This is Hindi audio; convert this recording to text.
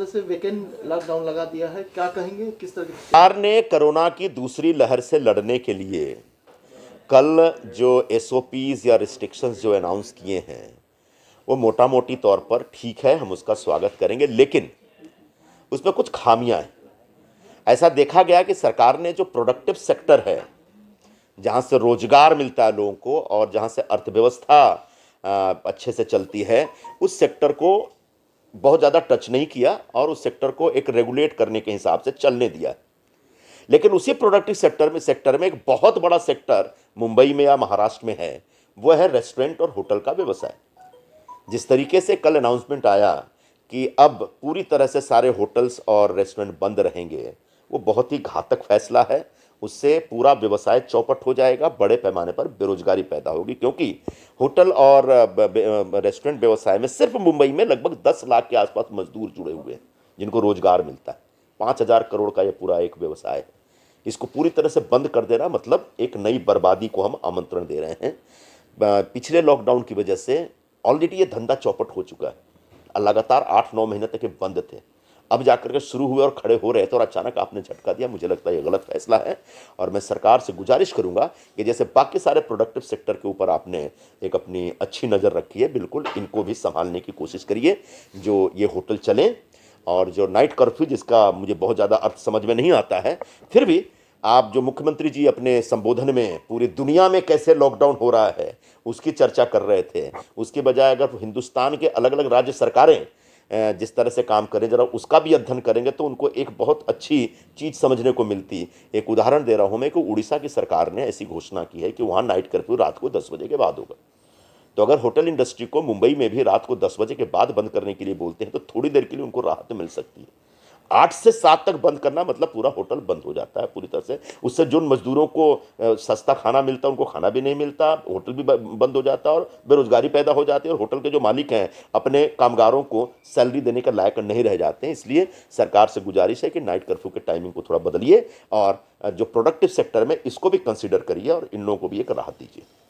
लॉकडाउन लगा दिया है क्या कहेंगे किस तरह सरकार ने कोरोना की दूसरी लहर से लड़ने के लिए कल जो एस या रिस्ट्रिक्शंस जो अनाउंस किए हैं वो मोटा मोटी तौर पर ठीक है हम उसका स्वागत करेंगे लेकिन उसमें कुछ खामियां हैं ऐसा देखा गया कि सरकार ने जो प्रोडक्टिव सेक्टर है जहाँ से रोजगार मिलता है लोगों को और जहाँ से अर्थव्यवस्था अच्छे से चलती है उस सेक्टर को बहुत ज़्यादा टच नहीं किया और उस सेक्टर को एक रेगुलेट करने के हिसाब से चलने दिया लेकिन उसी प्रोडक्टिव सेक्टर में सेक्टर में एक बहुत बड़ा सेक्टर मुंबई में या महाराष्ट्र में है वह है रेस्टोरेंट और होटल का व्यवसाय जिस तरीके से कल अनाउंसमेंट आया कि अब पूरी तरह से सारे होटल्स और रेस्टोरेंट बंद रहेंगे वो बहुत ही घातक फैसला है उससे पूरा व्यवसाय चौपट हो जाएगा बड़े पैमाने पर बेरोजगारी पैदा होगी क्योंकि होटल और रेस्टोरेंट व्यवसाय में सिर्फ मुंबई में लगभग दस लाख के आसपास मजदूर जुड़े हुए हैं जिनको रोजगार मिलता है पाँच हज़ार करोड़ का यह पूरा एक व्यवसाय है इसको पूरी तरह से बंद कर देना मतलब एक नई बर्बादी को हम आमंत्रण दे रहे हैं पिछले लॉकडाउन की वजह से ऑलरेडी ये धंधा चौपट हो चुका है लगातार आठ नौ महीने तक ये बंद थे अब जाकर के शुरू हुए और खड़े हो रहे थे और अचानक आपने झटका दिया मुझे लगता है ये गलत फैसला है और मैं सरकार से गुजारिश करूँगा कि जैसे बाकी सारे प्रोडक्टिव सेक्टर के ऊपर आपने एक अपनी अच्छी नज़र रखी है बिल्कुल इनको भी संभालने की कोशिश करिए जो ये होटल चलें और जो नाइट कर्फ्यू जिसका मुझे बहुत ज़्यादा अर्थ समझ में नहीं आता है फिर भी आप जो मुख्यमंत्री जी अपने संबोधन में पूरी दुनिया में कैसे लॉकडाउन हो रहा है उसकी चर्चा कर रहे थे उसके बजाय अगर हिंदुस्तान के अलग अलग राज्य सरकारें जिस तरह से काम करें ज़रा उसका भी अध्ययन करेंगे तो उनको एक बहुत अच्छी चीज़ समझने को मिलती एक उदाहरण दे रहा हूँ मैं कि उड़ीसा की सरकार ने ऐसी घोषणा की है कि वहाँ नाइट कर्फ्यू रात को दस बजे के बाद होगा तो अगर होटल इंडस्ट्री को मुंबई में भी रात को दस बजे के बाद बंद करने के लिए बोलते हैं तो थोड़ी देर के लिए उनको राहत मिल सकती है आठ से सात तक बंद करना मतलब पूरा होटल बंद हो जाता है पूरी तरह से उससे जो मजदूरों को सस्ता खाना मिलता है उनको खाना भी नहीं मिलता होटल भी बंद हो जाता है और बेरोजगारी पैदा हो जाती है और होटल के जो मालिक हैं अपने कामगारों को सैलरी देने का लायक नहीं रह जाते हैं इसलिए सरकार से गुजारिश है कि नाइट कर्फ्यू के टाइमिंग को थोड़ा बदलिए और जो प्रोडक्टिव सेक्टर में इसको भी कंसिडर करिए और इन लोगों को भी एक राहत दीजिए